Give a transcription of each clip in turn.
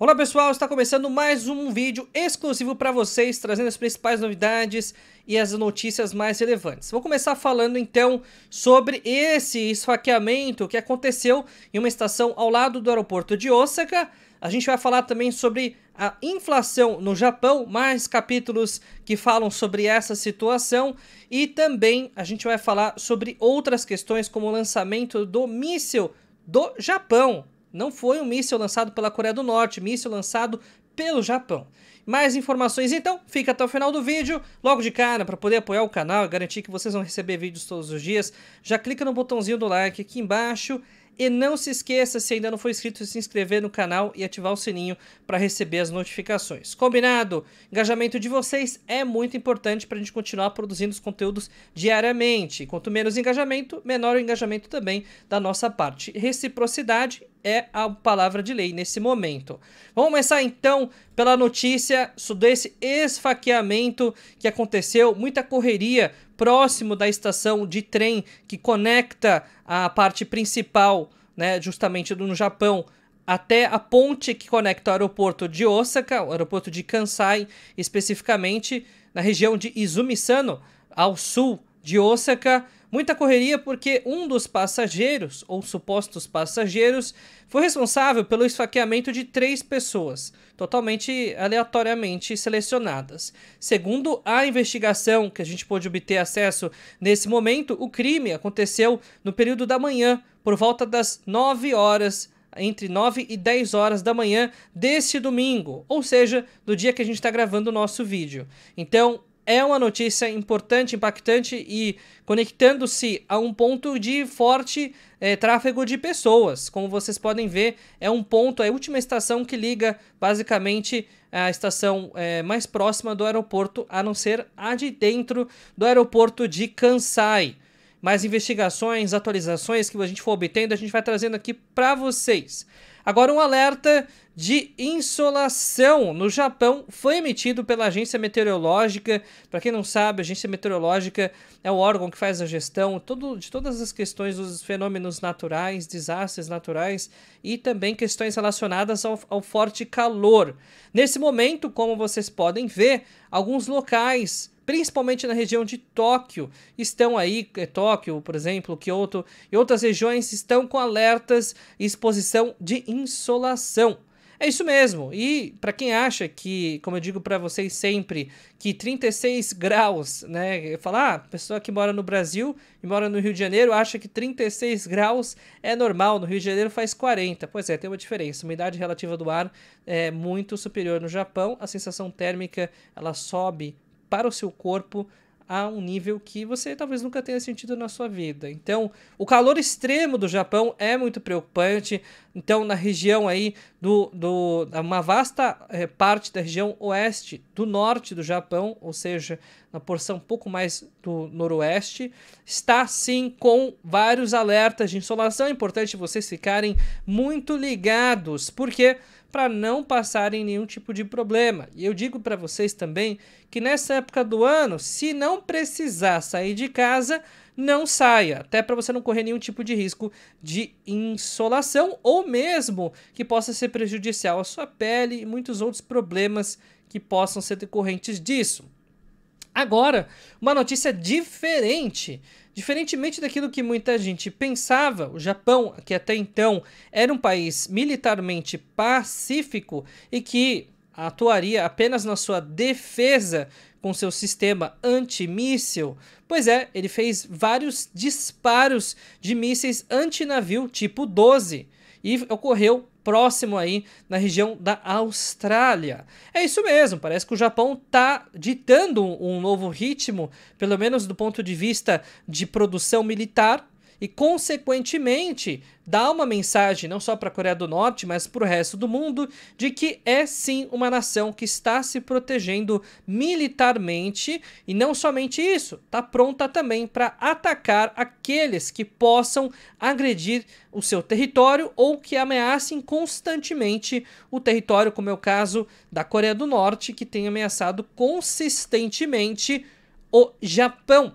Olá pessoal, está começando mais um vídeo exclusivo para vocês, trazendo as principais novidades e as notícias mais relevantes. Vou começar falando então sobre esse esfaqueamento que aconteceu em uma estação ao lado do aeroporto de Osaka. A gente vai falar também sobre a inflação no Japão, mais capítulos que falam sobre essa situação e também a gente vai falar sobre outras questões como o lançamento do míssil do Japão não foi um míssil lançado pela Coreia do Norte, míssil lançado pelo Japão. Mais informações então, fica até o final do vídeo. Logo de cara, para poder apoiar o canal e garantir que vocês vão receber vídeos todos os dias, já clica no botãozinho do like aqui embaixo e não se esqueça, se ainda não for inscrito, se inscrever no canal e ativar o sininho para receber as notificações. Combinado? Engajamento de vocês é muito importante para a gente continuar produzindo os conteúdos diariamente. Quanto menos engajamento, menor o engajamento também da nossa parte. Reciprocidade é a palavra de lei nesse momento. Vamos começar então pela notícia sobre esse esfaqueamento que aconteceu, muita correria próximo da estação de trem que conecta a parte principal, né, justamente no Japão, até a ponte que conecta o aeroporto de Osaka, o aeroporto de Kansai, especificamente na região de Izumisano, ao sul de Osaka, Muita correria porque um dos passageiros, ou supostos passageiros, foi responsável pelo esfaqueamento de três pessoas, totalmente aleatoriamente selecionadas. Segundo a investigação que a gente pôde obter acesso nesse momento, o crime aconteceu no período da manhã, por volta das 9 horas entre 9 e 10 horas da manhã deste domingo, ou seja, do dia que a gente está gravando o nosso vídeo. Então, é uma notícia importante, impactante e conectando-se a um ponto de forte é, tráfego de pessoas. Como vocês podem ver, é um ponto, é a última estação que liga basicamente a estação é, mais próxima do aeroporto, a não ser a de dentro do aeroporto de Kansai mais investigações, atualizações que a gente for obtendo, a gente vai trazendo aqui para vocês. Agora, um alerta de insolação no Japão foi emitido pela Agência Meteorológica. Para quem não sabe, a Agência Meteorológica é o órgão que faz a gestão todo, de todas as questões dos fenômenos naturais, desastres naturais e também questões relacionadas ao, ao forte calor. Nesse momento, como vocês podem ver, alguns locais principalmente na região de Tóquio. Estão aí, é, Tóquio, por exemplo, Kyoto e outras regiões estão com alertas e exposição de insolação. É isso mesmo. E para quem acha que, como eu digo para vocês sempre, que 36 graus, né? Falar, ah, pessoa que mora no Brasil e mora no Rio de Janeiro acha que 36 graus é normal. No Rio de Janeiro faz 40. Pois é, tem uma diferença. A umidade relativa do ar é muito superior no Japão. A sensação térmica ela sobe para o seu corpo a um nível que você talvez nunca tenha sentido na sua vida. Então, o calor extremo do Japão é muito preocupante. Então, na região aí do, do uma vasta é, parte da região oeste do norte do Japão, ou seja, na porção um pouco mais do noroeste, está sim com vários alertas de insolação. É importante vocês ficarem muito ligados, porque para não passarem nenhum tipo de problema. E eu digo para vocês também que nessa época do ano, se não precisar sair de casa, não saia, até para você não correr nenhum tipo de risco de insolação ou mesmo que possa ser prejudicial à sua pele e muitos outros problemas que possam ser decorrentes disso. Agora, uma notícia diferente. Diferentemente daquilo que muita gente pensava, o Japão, que até então era um país militarmente pacífico e que atuaria apenas na sua defesa com seu sistema antimíssil. Pois é, ele fez vários disparos de mísseis antinavio tipo 12 e ocorreu próximo aí na região da Austrália. É isso mesmo, parece que o Japão está ditando um novo ritmo, pelo menos do ponto de vista de produção militar, e, consequentemente, dá uma mensagem não só para a Coreia do Norte, mas para o resto do mundo, de que é sim uma nação que está se protegendo militarmente e não somente isso, está pronta também para atacar aqueles que possam agredir o seu território ou que ameacem constantemente o território, como é o caso da Coreia do Norte, que tem ameaçado consistentemente o Japão.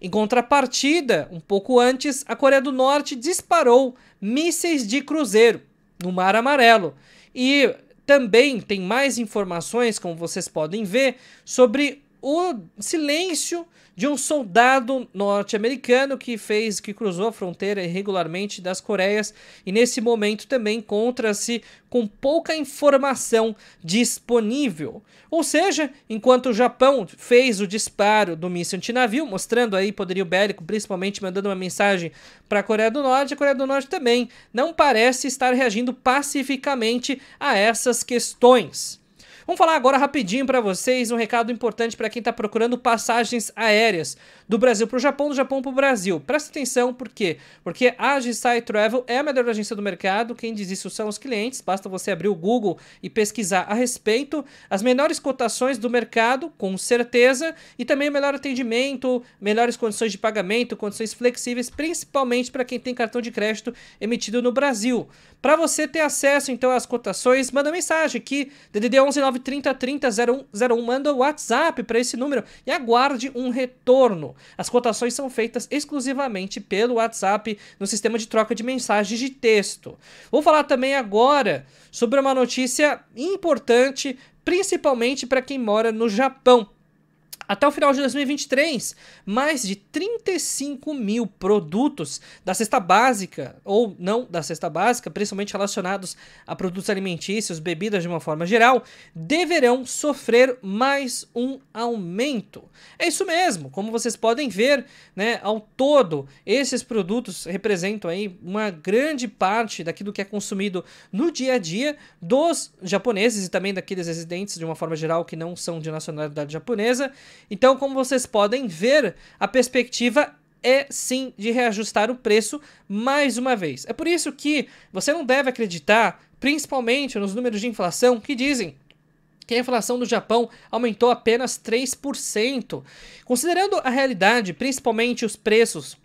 Em contrapartida, um pouco antes, a Coreia do Norte disparou mísseis de cruzeiro no Mar Amarelo. E também tem mais informações, como vocês podem ver, sobre o silêncio de um soldado norte-americano que fez que cruzou a fronteira irregularmente das Coreias e nesse momento também encontra-se com pouca informação disponível. Ou seja, enquanto o Japão fez o disparo do míssil antinavio, mostrando aí poderio bélico, principalmente mandando uma mensagem para a Coreia do Norte, a Coreia do Norte também não parece estar reagindo pacificamente a essas questões. Vamos falar agora rapidinho para vocês um recado importante para quem está procurando passagens aéreas do Brasil para o Japão, do Japão para o Brasil. Presta atenção, por quê? Porque a Agisai Travel é a melhor agência do mercado, quem diz isso são os clientes, basta você abrir o Google e pesquisar a respeito. As melhores cotações do mercado, com certeza, e também o melhor atendimento, melhores condições de pagamento, condições flexíveis, principalmente para quem tem cartão de crédito emitido no Brasil. Para você ter acesso então às cotações, manda mensagem aqui, DDD 11 930300101. Manda o WhatsApp para esse número e aguarde um retorno. As cotações são feitas exclusivamente pelo WhatsApp no sistema de troca de mensagens de texto. Vou falar também agora sobre uma notícia importante, principalmente para quem mora no Japão. Até o final de 2023, mais de 35 mil produtos da cesta básica, ou não da cesta básica, principalmente relacionados a produtos alimentícios, bebidas de uma forma geral, deverão sofrer mais um aumento. É isso mesmo, como vocês podem ver, né, ao todo, esses produtos representam aí uma grande parte daquilo que é consumido no dia a dia dos japoneses e também daqueles residentes de uma forma geral que não são de nacionalidade japonesa então, como vocês podem ver, a perspectiva é sim de reajustar o preço mais uma vez. É por isso que você não deve acreditar, principalmente nos números de inflação que dizem que a inflação do Japão aumentou apenas 3%. Considerando a realidade, principalmente os preços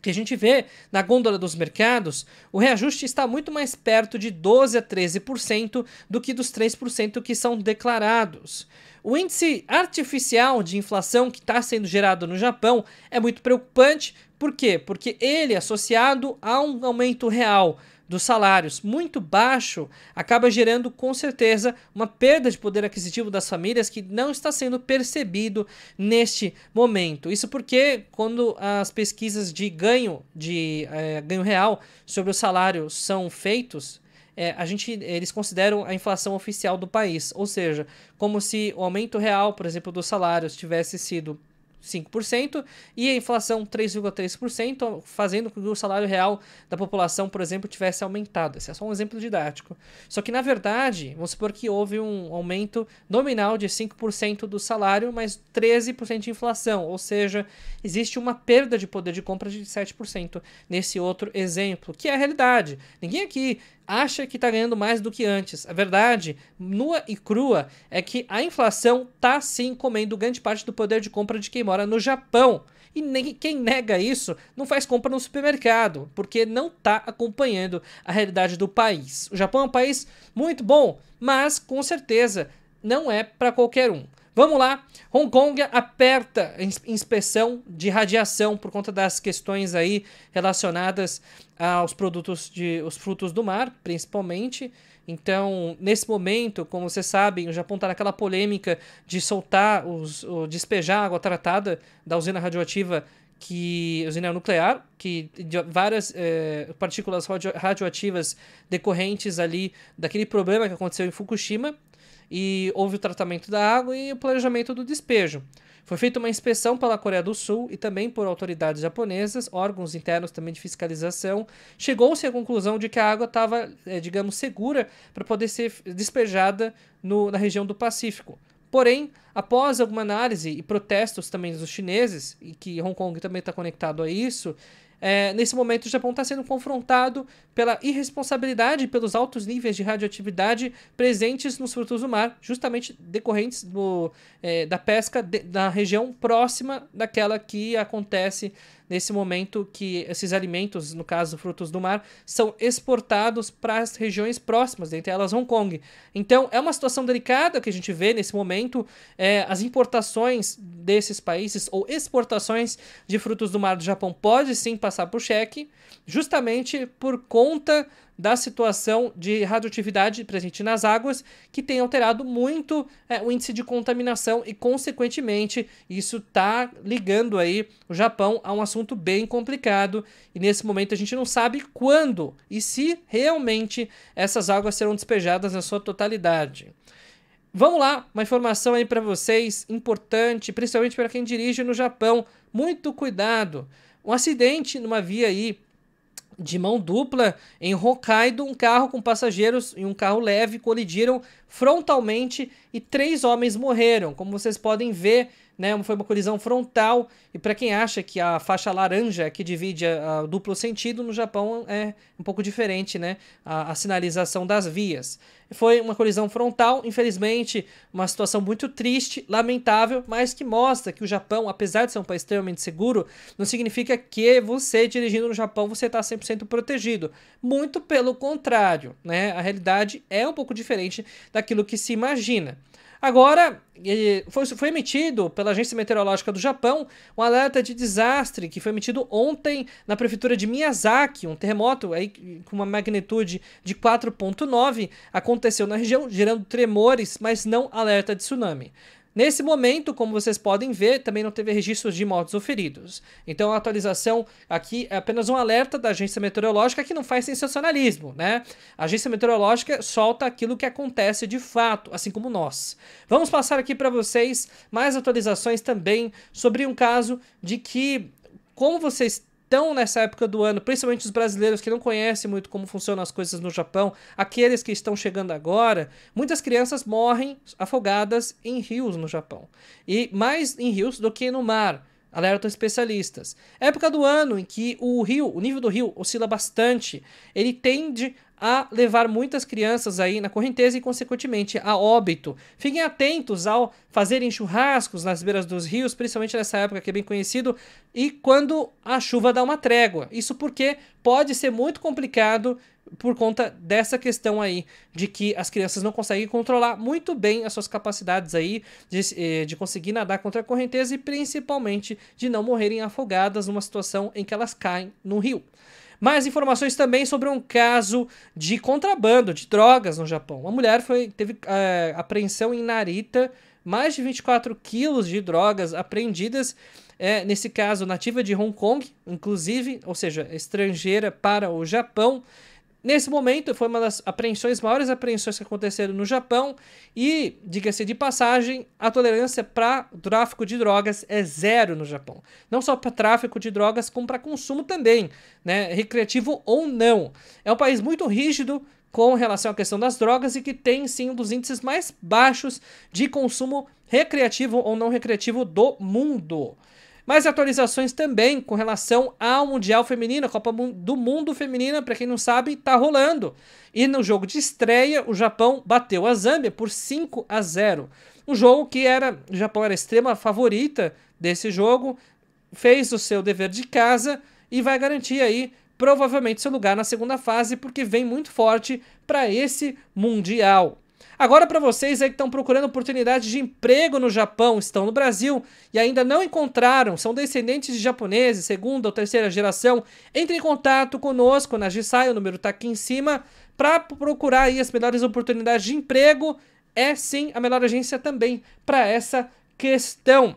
que a gente vê na gôndola dos mercados, o reajuste está muito mais perto de 12 a 13% do que dos 3% que são declarados. O índice artificial de inflação que está sendo gerado no Japão é muito preocupante. Por quê? Porque ele é associado a um aumento real dos salários muito baixo acaba gerando com certeza uma perda de poder aquisitivo das famílias que não está sendo percebido neste momento. Isso porque quando as pesquisas de ganho de é, ganho real sobre o salário são feitos, é, a gente, eles consideram a inflação oficial do país, ou seja, como se o aumento real, por exemplo, dos salários tivesse sido 5%, e a inflação 3,3%, fazendo com que o salário real da população, por exemplo, tivesse aumentado. Esse é só um exemplo didático. Só que, na verdade, vamos supor que houve um aumento nominal de 5% do salário, mas 13% de inflação, ou seja, existe uma perda de poder de compra de 7% nesse outro exemplo, que é a realidade. Ninguém aqui acha que está ganhando mais do que antes. A verdade, nua e crua, é que a inflação está sim comendo grande parte do poder de compra de quem mora no Japão. E nem, quem nega isso não faz compra no supermercado, porque não está acompanhando a realidade do país. O Japão é um país muito bom, mas com certeza não é para qualquer um. Vamos lá. Hong Kong aperta inspeção de radiação por conta das questões aí relacionadas aos produtos de os frutos do mar, principalmente. Então, nesse momento, como vocês sabem, o Japão está naquela polêmica de soltar os despejar água tratada da usina radioativa que usina nuclear, que várias é, partículas radioativas decorrentes ali daquele problema que aconteceu em Fukushima e houve o tratamento da água e o planejamento do despejo. Foi feita uma inspeção pela Coreia do Sul e também por autoridades japonesas, órgãos internos também de fiscalização. Chegou-se à conclusão de que a água estava, é, digamos, segura para poder ser despejada no, na região do Pacífico. Porém, após alguma análise e protestos também dos chineses, e que Hong Kong também está conectado a isso, é, nesse momento, o Japão está sendo confrontado pela irresponsabilidade e pelos altos níveis de radioatividade presentes nos frutos do mar, justamente decorrentes do, é, da pesca de, da região próxima daquela que acontece nesse momento que esses alimentos, no caso frutos do mar, são exportados para as regiões próximas, dentre elas Hong Kong. Então é uma situação delicada que a gente vê nesse momento. É, as importações desses países ou exportações de frutos do mar do Japão pode sim passar passar por cheque, justamente por conta da situação de radioatividade presente nas águas, que tem alterado muito é, o índice de contaminação e, consequentemente, isso está ligando aí o Japão a um assunto bem complicado. E nesse momento a gente não sabe quando e se realmente essas águas serão despejadas na sua totalidade. Vamos lá, uma informação aí para vocês importante, principalmente para quem dirige no Japão. Muito cuidado. Um acidente numa via aí de mão dupla em Hokkaido, um carro com passageiros e um carro leve colidiram frontalmente e três homens morreram. Como vocês podem ver, né? Foi uma colisão frontal. E para quem acha que a faixa laranja é que divide a, a, duplo sentido no Japão é um pouco diferente, né? A, a sinalização das vias. Foi uma colisão frontal, infelizmente, uma situação muito triste, lamentável, mas que mostra que o Japão, apesar de ser um país extremamente seguro, não significa que você dirigindo no Japão você está 100% protegido. Muito pelo contrário, né? A realidade é um pouco diferente daquilo que se imagina. Agora, foi, emitido pela Agência Meteorológica do Japão um alerta de desastre que foi emitido ontem na prefeitura de Miyazaki. Um terremoto aí com uma magnitude de 4,9 aconteceu na região, gerando tremores, mas não alerta de tsunami. Nesse momento, como vocês podem ver, também não teve registros de mortos ou feridos. Então a atualização aqui é apenas um alerta da agência meteorológica que não faz sensacionalismo, né? A agência meteorológica solta aquilo que acontece de fato, assim como nós. Vamos passar aqui para vocês mais atualizações também sobre um caso de que como vocês estão nessa época do ano, principalmente os brasileiros que não conhecem muito como funcionam as coisas no Japão, aqueles que estão chegando agora, muitas crianças morrem afogadas em rios no Japão. E mais em rios do que no mar alertam especialistas. Época do ano em que o rio, o nível do rio oscila bastante, ele tende a levar muitas crianças aí na correnteza e, consequentemente, a óbito. Fiquem atentos ao fazerem churrascos nas beiras dos rios, principalmente nessa época que é bem conhecido, e quando a chuva dá uma trégua. Isso porque pode ser muito complicado por conta dessa questão aí de que as crianças não conseguem controlar muito bem as suas capacidades aí de, eh, de conseguir nadar contra a correnteza e principalmente de não morrerem afogadas numa situação em que elas caem no rio. Mais informações também sobre um caso de contrabando de drogas no Japão. Uma mulher foi, teve é, apreensão em Narita, mais de 24 quilos de drogas apreendidas. É, nesse caso, nativa de Hong Kong, inclusive, ou seja, estrangeira para o Japão. Nesse momento, foi uma das apreensões, maiores apreensões que aconteceram no Japão, e, diga-se de passagem, a tolerância para tráfico de drogas é zero no Japão. Não só para tráfico de drogas, como para consumo também, né? recreativo ou não. É um país muito rígido com relação à questão das drogas e que tem sim um dos índices mais baixos de consumo recreativo ou não recreativo do mundo. Mais atualizações também com relação ao Mundial Feminino, a Copa do Mundo Feminina, para quem não sabe, está rolando. E no jogo de estreia, o Japão bateu a Zâmbia por 5 a 0. Um jogo que era, o Japão era a extrema favorita desse jogo, fez o seu dever de casa e vai garantir aí provavelmente seu lugar na segunda fase, porque vem muito forte para esse Mundial. Agora para vocês aí que estão procurando oportunidade de emprego no Japão, estão no Brasil e ainda não encontraram, são descendentes de japoneses, segunda ou terceira geração, entre em contato conosco na Jisai, o número está aqui em cima, para procurar aí as melhores oportunidades de emprego. É sim a melhor agência também para essa questão.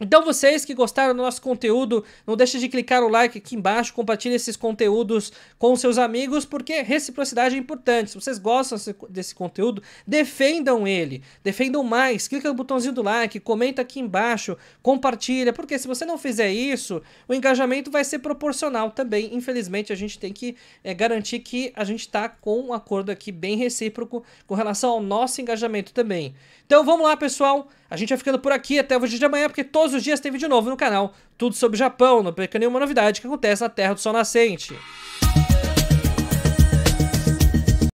Então vocês que gostaram do nosso conteúdo, não deixem de clicar o like aqui embaixo, compartilhe esses conteúdos com seus amigos, porque reciprocidade é importante. Se vocês gostam desse conteúdo, defendam ele, defendam mais, clica no botãozinho do like, comenta aqui embaixo, compartilha, porque se você não fizer isso, o engajamento vai ser proporcional também. Infelizmente a gente tem que é, garantir que a gente está com um acordo aqui bem recíproco com relação ao nosso engajamento também. Então vamos lá pessoal, a gente vai ficando por aqui até o vídeo de amanhã, porque todos os dias tem vídeo novo no canal. Tudo sobre o Japão, não perca nenhuma novidade que acontece na Terra do Sol Nascente.